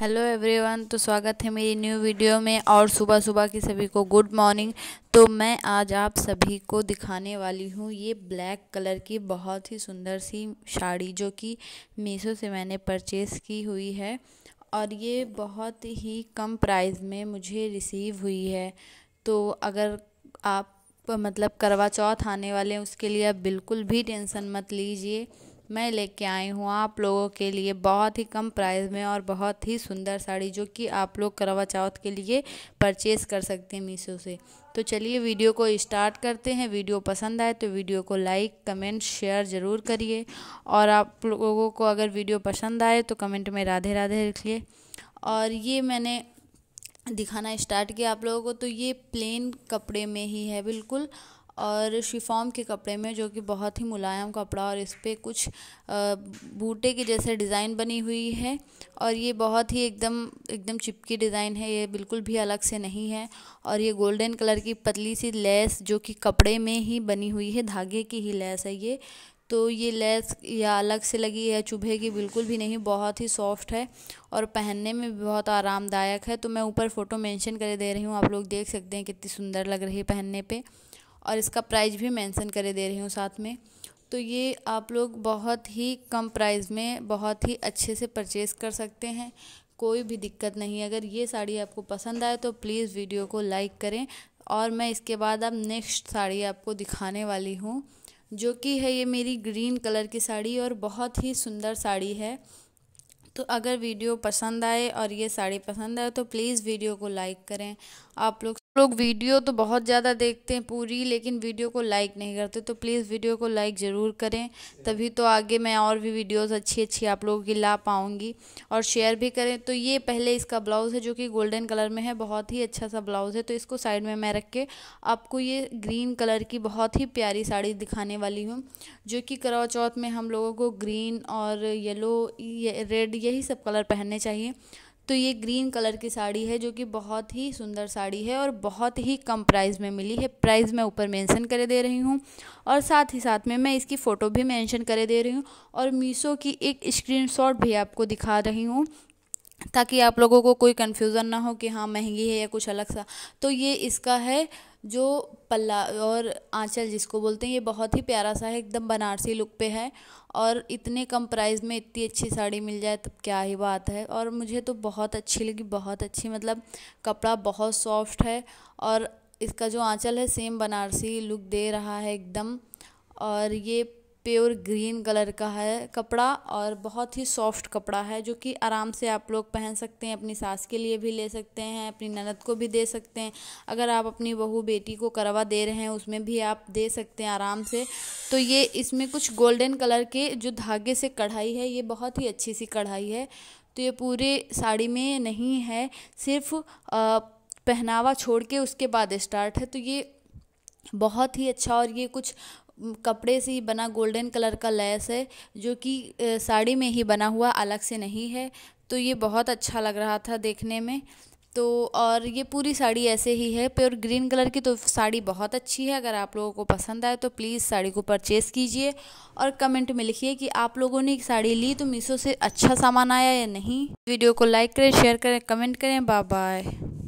hello everyone तो स्वागत है मेरी न्यू वीडियो में और सुबह सुबह की सभी को गुड मॉर्निंग तो मैं आज आप सभी को दिखाने वाली हूँ ये ब्लैक कलर की बहुत ही सुंदर सी साड़ी जो कि मीशो से मैंने परचेस की हुई है और ये बहुत ही कम प्राइस में मुझे रिसीव हुई है तो अगर आप मतलब करवा चौथ आने वाले हैं उसके लिए आप बिल्कुल भी टेंसन मत लीजिए मैं लेके आई हूँ आप लोगों के लिए बहुत ही कम प्राइस में और बहुत ही सुंदर साड़ी जो कि आप लोग करवा चौथ के लिए परचेस कर सकते हैं मीशो से तो चलिए वीडियो को स्टार्ट करते हैं वीडियो पसंद आए तो वीडियो को लाइक कमेंट शेयर ज़रूर करिए और आप लोगों को अगर वीडियो पसंद आए तो कमेंट में राधे राधे लिखिए और ये मैंने दिखाना स्टार्ट किया आप लोगों को तो ये प्लेन कपड़े में ही है बिल्कुल और शिफॉम के कपड़े में जो कि बहुत ही मुलायम कपड़ा और इस पर कुछ बूटे के जैसे डिज़ाइन बनी हुई है और ये बहुत ही एकदम एकदम चिपकी डिज़ाइन है ये बिल्कुल भी अलग से नहीं है और ये गोल्डन कलर की पतली सी लेस जो कि कपड़े में ही बनी हुई है धागे की ही लेस है ये तो ये लेस या अलग से लगी है चुभे की बिल्कुल भी नहीं बहुत ही सॉफ्ट है और पहनने में भी बहुत आरामदायक है तो मैं ऊपर फ़ोटो मेंशन कर दे रही हूँ आप लोग देख सकते हैं कितनी सुंदर लग रही है पहनने पे और इसका प्राइस भी मेंशन करे दे रही हूँ साथ में तो ये आप लोग बहुत ही कम प्राइस में बहुत ही अच्छे से परचेज़ कर सकते हैं कोई भी दिक्कत नहीं अगर ये साड़ी आपको पसंद आए तो प्लीज़ वीडियो को लाइक करें और मैं इसके बाद अब नेक्स्ट साड़ी आपको दिखाने वाली हूँ जो कि है ये मेरी ग्रीन कलर की साड़ी और बहुत ही सुंदर साड़ी है तो अगर वीडियो पसंद आए और ये साड़ी पसंद आए तो प्लीज़ वीडियो को लाइक करें आप लोग लोग वीडियो तो बहुत ज़्यादा देखते हैं पूरी लेकिन वीडियो को लाइक नहीं करते तो प्लीज़ वीडियो को लाइक ज़रूर करें तभी तो आगे मैं और भी वीडियोस अच्छी अच्छी आप लोगों की ला पाऊँगी और शेयर भी करें तो ये पहले इसका ब्लाउज़ है जो कि गोल्डन कलर में है बहुत ही अच्छा सा ब्लाउज़ है तो इसको साइड में मैं रख के आपको ये ग्रीन कलर की बहुत ही प्यारी साड़ी दिखाने वाली हूँ जो कि करवा चौथ में हम लोगों को ग्रीन और येलो ये, रेड यही सब कलर पहनने चाहिए तो ये ग्रीन कलर की साड़ी है जो कि बहुत ही सुंदर साड़ी है और बहुत ही कम प्राइस में मिली है प्राइस मैं ऊपर मेंशन कर दे रही हूँ और साथ ही साथ में मैं इसकी फ़ोटो भी मेंशन कर दे रही हूँ और मीशो की एक स्क्रीनशॉट भी आपको दिखा रही हूँ ताकि आप लोगों को कोई कन्फ्यूज़न ना हो कि हाँ महंगी है या कुछ अलग सा तो ये इसका है जो पल्ला और आंचल जिसको बोलते हैं ये बहुत ही प्यारा सा है एकदम बनारसी लुक पे है और इतने कम प्राइस में इतनी अच्छी साड़ी मिल जाए तब क्या ही बात है और मुझे तो बहुत अच्छी लगी बहुत अच्छी मतलब कपड़ा बहुत सॉफ्ट है और इसका जो आंचल है सेम बनारसी लुक दे रहा है एकदम और ये प्योर ग्रीन कलर का है कपड़ा और बहुत ही सॉफ्ट कपड़ा है जो कि आराम से आप लोग पहन सकते हैं अपनी सास के लिए भी ले सकते हैं अपनी ननद को भी दे सकते हैं अगर आप अपनी बहू बेटी को करवा दे रहे हैं उसमें भी आप दे सकते हैं आराम से तो ये इसमें कुछ गोल्डन कलर के जो धागे से कढ़ाई है ये बहुत ही अच्छी सी कढ़ाई है तो ये पूरे साड़ी में नहीं है सिर्फ पहनावा छोड़ के उसके बाद स्टार्ट है तो ये बहुत ही अच्छा और ये कुछ कपड़े से ही बना गोल्डन कलर का लेस है जो कि साड़ी में ही बना हुआ अलग से नहीं है तो ये बहुत अच्छा लग रहा था देखने में तो और ये पूरी साड़ी ऐसे ही है प्योर ग्रीन कलर की तो साड़ी बहुत अच्छी है अगर आप लोगों को पसंद आए तो प्लीज़ साड़ी को परचेज़ कीजिए और कमेंट में लिखिए कि आप लोगों ने एक साड़ी ली तो मीशो से अच्छा सामान आया या नहीं वीडियो को लाइक करें शेयर करें कमेंट करें बाय बाय